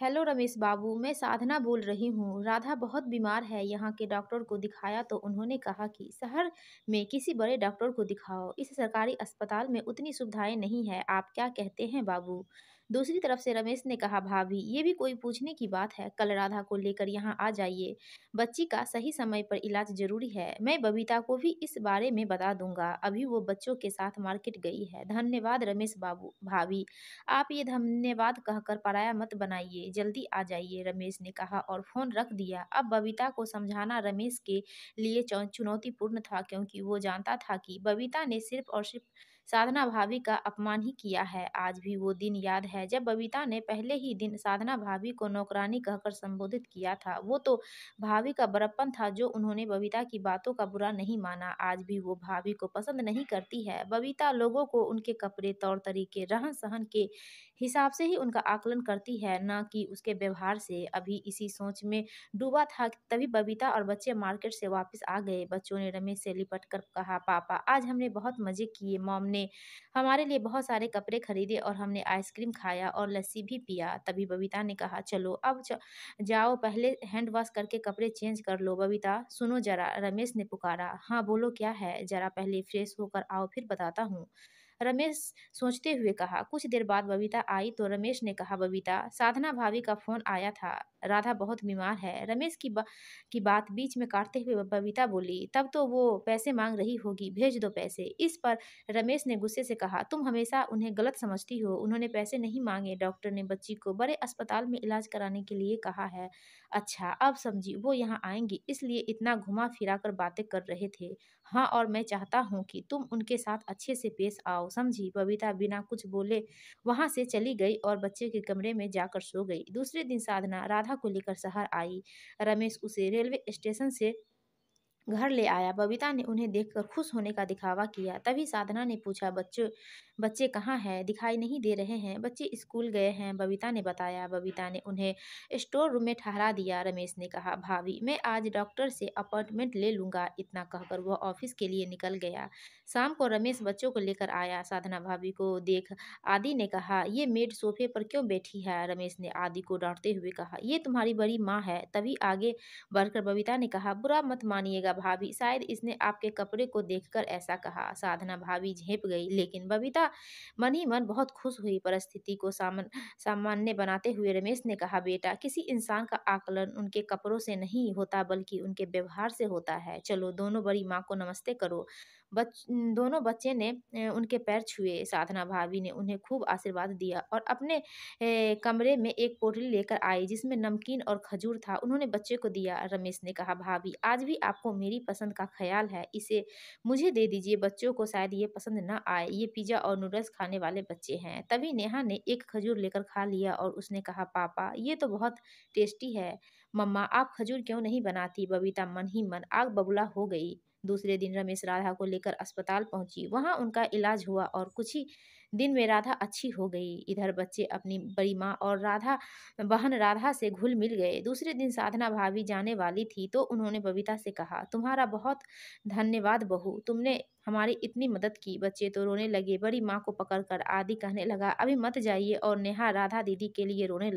hello Ramesh बाबू मैं साधना बोल रही हूँ राधा बहुत बीमार है यहाँ के डॉक्टर को दिखाया तो उन्होंने कहा कि शहर में किसी बड़े डॉक्टर को दिखाओ इस सरकारी अस्पताल में उतनी सुविधाएं नहीं है आप क्या कहते हैं बाबू दूसरी तरफ से रमेश ने कहा भाभी ये भी कोई पूछने की बात है कल राधा को लेकर यहाँ आ जाइए बच्ची का सही समय पर इलाज जरूरी है मैं बबीता को भी इस बारे में बता दूंगा अभी वो बच्चों के साथ मार्केट गई है धन्यवाद रमेश बाबू भाभी आप ये धन्यवाद कहकर पराया मत बनाइए जल्दी आ जाइए रमेश ने कहा और फोन रख दिया अब बबीता को समझाना रमेश के लिए चुनौतीपूर्ण था क्योंकि वो जानता था कि बबीता ने सिर्फ और सिर्फ साधना भाभी का अपमान ही किया है आज भी वो दिन याद है जब बबीता ने पहले ही दिन साधना भाभी को नौकरानी कहकर संबोधित किया था वो तो भाभी का बरपन था जो उन्होंने बबीता की बातों का बुरा नहीं माना आज भी वो भाभी को पसंद नहीं करती है बबीता लोगों को उनके कपड़े तौर तरीके रहन सहन के हिसाब से ही उनका आकलन करती है न कि उसके व्यवहार से अभी इसी सोच में डूबा था तभी बबीता और बच्चे मार्केट से वापस आ गए बच्चों ने रमेश से लिपट कर कहा पापा आज हमने बहुत मजे किए मॉम ने हमने हमारे लिए बहुत सारे कपड़े खरीदे और हमने आइसक्रीम खाया और लस्सी भी पिया तभी बबीता ने कहा चलो अब जाओ पहले हैंड वॉश करके कपड़े चेंज कर लो बबीता सुनो जरा रमेश ने पुकारा हाँ बोलो क्या है जरा पहले फ्रेश होकर आओ फिर बताता हूँ रमेश सोचते हुए कहा कुछ देर बाद बबीता आई तो रमेश ने कहा बबीता साधना भाभी का फोन आया था राधा बहुत बीमार है रमेश की बा, की बात बीच में काटते हुए बबीता बोली तब तो वो पैसे मांग रही होगी भेज दो पैसे इस पर रमेश ने गुस्से से कहा तुम हमेशा उन्हें गलत समझती हो उन्होंने पैसे नहीं मांगे डॉक्टर ने बच्ची को बड़े अस्पताल में इलाज कराने के लिए कहा है अच्छा अब समझी वो यहाँ आएंगी इसलिए इतना घुमा फिरा कर बातें कर रहे थे हाँ और मैं चाहता हूँ कि तुम उनके साथ अच्छे से पेश आओ समझी बबीता बिना कुछ बोले वहाँ से चली गई और बच्चे के कमरे में जाकर सो गई दूसरे दिन साधना राधा को लेकर शहर आई रमेश उसे रेलवे स्टेशन से घर ले आया बबीता ने उन्हें देखकर खुश होने का दिखावा किया तभी साधना ने पूछा बच्चे बच्चे कहाँ हैं दिखाई नहीं दे रहे हैं बच्चे स्कूल गए हैं बबीता ने बताया बबीता ने उन्हें स्टोर रूम में ठहरा दिया रमेश ने कहा भाभी मैं आज डॉक्टर से अपॉइंटमेंट ले लूँगा इतना कहकर वह ऑफिस के लिए निकल गया शाम को रमेश बच्चों को लेकर आया साधना भाभी को देख आदि ने कहा ये मेड सोफे पर क्यों बैठी है रमेश ने आदि को डांटते हुए कहा ये तुम्हारी बड़ी माँ है तभी आगे बढ़कर बबीता ने कहा बुरा मत मानिएगा भाभी शायद इसने आपके कपड़े को देखकर ऐसा कहा साधना भाभी झेप गई लेकिन बबीता मन ही मन बहुत खुश हुई परिस्थिति को सामन सामान्य बनाते हुए रमेश ने कहा बेटा किसी इंसान का आकलन उनके कपड़ों से नहीं होता बल्कि उनके व्यवहार से होता है चलो दोनों बड़ी माँ को नमस्ते करो बच दोनों बच्चे ने उनके पैर छुए साधना भाभी ने उन्हें खूब आशीर्वाद दिया और अपने कमरे में एक पोटली लेकर आई जिसमें नमकीन और खजूर था उन्होंने बच्चे को दिया रमेश ने कहा भाभी आज भी आपको मेरी पसंद का ख्याल है इसे मुझे दे दीजिए बच्चों को शायद ये पसंद ना आए ये पिज़्ज़ा और नूडल्स खाने वाले बच्चे हैं तभी नेहा ने एक खजूर लेकर खा लिया और उसने कहा पापा ये तो बहुत टेस्टी है मम्मा आप खजूर क्यों नहीं बनाती बबीता मन ही मन आग बबुला हो गई दूसरे दिन रमेश राधा को लेकर अस्पताल पहुंची वहां उनका इलाज हुआ और कुछ ही दिन में राधा अच्छी हो गई इधर बच्चे अपनी बड़ी माँ और राधा बहन राधा से घुल मिल गए दूसरे दिन साधना भाभी जाने वाली थी तो उन्होंने बबीता से कहा तुम्हारा बहुत धन्यवाद बहू तुमने हमारी इतनी मदद की बच्चे तो रोने लगे बड़ी माँ को पकड़कर आदि कहने लगा अभी मत जाइए और नेहा राधा दीदी के लिए रोने लगी